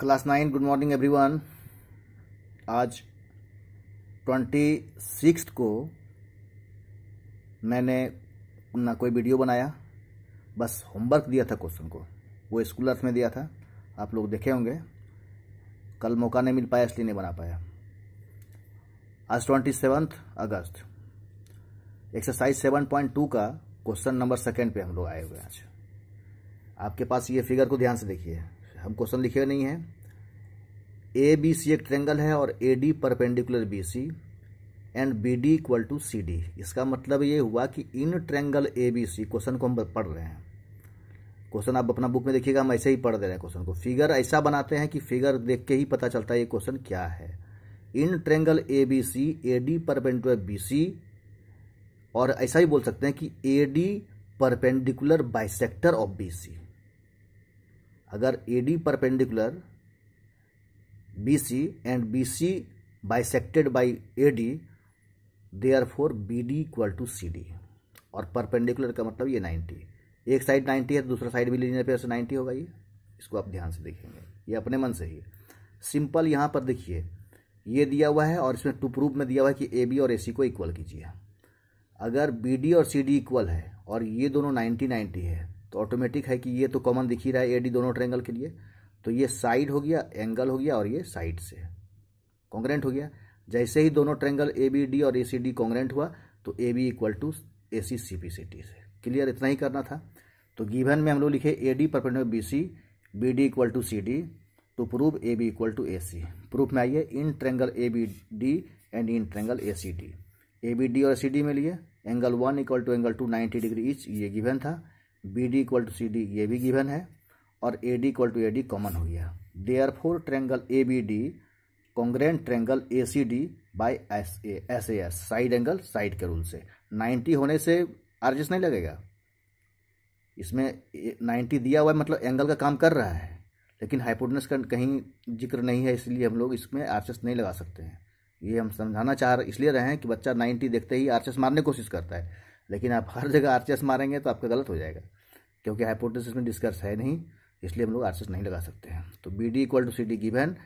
class nine good morning everyone आज twenty six को मैंने ना कोई वीडियो बनाया बस होमवर्क दिया था क्वेश्चन को वो स्कूलर्स में दिया था आप लोग देखे होंगे कल मौका नहीं मिल पाया इसलिए नहीं बना पाया आज ट्वेंटी सेवन्थ अगस्त एक्सरसाइज सेवन पॉइंट टू का क्वेश्चन नंबर सेकेंड पे हम लोग आए हुए आज आपके पास ये फिगर को ध्यान से देखिए हम क्वेश्चन लिखे नहीं है ए बी सी एक ट्रेंगल है और A D perpendicular B C and B D equal to C D इसका मतलब ये हुआ कि in triangle A B C question को हम पढ़ रहे हैं क्वेश्चन आप अपना बुक में देखिएगा हम ऐसे ही पढ़ दे रहे हैं क्वेश्चन को फिगर ऐसा बनाते हैं कि फिगर देख के ही पता चलता है ये क्वेश्चन क्या है in triangle A B C A D perpendicular B C और ऐसा ही बोल सकते हैं कि A D perpendicular bisector of B C अगर A D perpendicular B C and B C bisected by A D therefore B D equal to C D और perpendicular का मतलब ये नाइन्टी एक साइड नाइन्टी है तो दूसरा side भी लीजिए पेयर से नाइन्टी होगा ये इसको आप ध्यान से देखेंगे ये अपने मन से ही सिंपल यहाँ पर देखिए ये दिया हुआ है और इसमें टू प्रूफ में दिया हुआ है कि ए बी और ए सी को इक्वल कीजिए अगर बी डी और सी डी इक्वल है और ये दोनों नाइन्टी नाइन्टी है तो ऑटोमेटिक है कि ये तो कॉमन दिख ही रहा है ए दोनों ट्रेंगल के लिए तो ये साइड हो गया एंगल हो गया और ये साइड से कॉन्ग्रेंट हो गया जैसे ही दोनों ट्रेंगल ए बी डी और ए सी डी कॉन्ग्रेंट हुआ तो A B equal to A C C P C T से क्लियर इतना ही करना था तो गिवन में हम लोग लिखे ए डी पर B C B D equal to C D to prove A B equal to A C proof में आइए in triangle A B D and in triangle A C D A B D और C D में लिए angle one equal to angle two ninety degree each ये given था B D equal to C D ये भी given है और A D equal to A D common हो गया therefore triangle A B D congruent triangle A C D by S A S A S side angle side के rule से ninety होने से आरजिस नहीं लगेगा इसमें नाइन्टी दिया हुआ है मतलब एंगल का काम कर रहा है लेकिन हाइपोटनस का कहीं जिक्र नहीं है इसलिए हम लोग इसमें आरसेस नहीं लगा सकते हैं ये हम समझाना चाह इसलिए रहे हैं कि बच्चा नाइन्टी देखते ही आरसेस मारने की कोशिश करता है लेकिन आप हर जगह आरसीएस मारेंगे तो आपका गलत हो जाएगा क्योंकि हाइपोटेसिस में डिस्कर्स है नहीं इसलिए हम लोग आरचेस नहीं लगा सकते हैं तो B D equal to C D given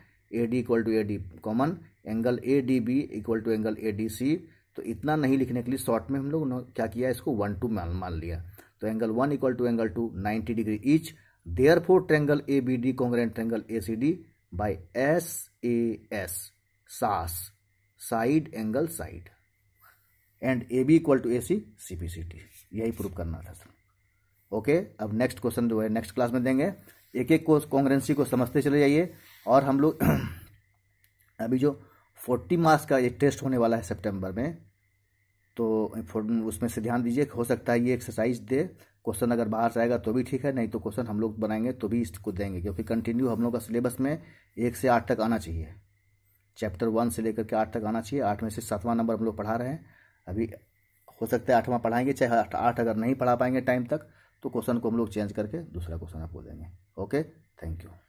A D equal to A D common angle A D B equal to angle A D C तो इतना नहीं लिखने के लिए शॉर्ट में हम लोग क्या किया इसको वन टू मान मान लिया तो angle one equal to angle two ninety degree each therefore triangle A B D congruent triangle A C D by S A S SAS side angle side and A B equal to A C C P C T यही prove करना था sir okay अब next question जो है next class में देंगे एक एक को कॉन्ग्रेंसी को समझते चले जाइए और हम लोग अभी जो फोर्टी मार्क्स का ये टेस्ट होने वाला है सितंबर में तो उसमें से ध्यान दीजिए हो सकता है ये एक्सरसाइज दे क्वेश्चन अगर बाहर से आएगा तो भी ठीक है नहीं तो क्वेश्चन हम लोग बनाएंगे तो भी इसको देंगे क्योंकि कंटिन्यू हम लोग का सिलेबस में एक से आठ तक आना चाहिए चैप्टर वन से लेकर के आठ तक आना चाहिए आठ में से सातवां नंबर हम लोग पढ़ा रहे हैं अभी हो सकता है आठवां पढ़ाएंगे चाहे आठ आठ अगर नहीं पढ़ा पाएंगे टाइम तक तो क्वेश्चन को हम लोग चेंज करके दूसरा क्वेश्चन आपको देंगे ओके थैंक यू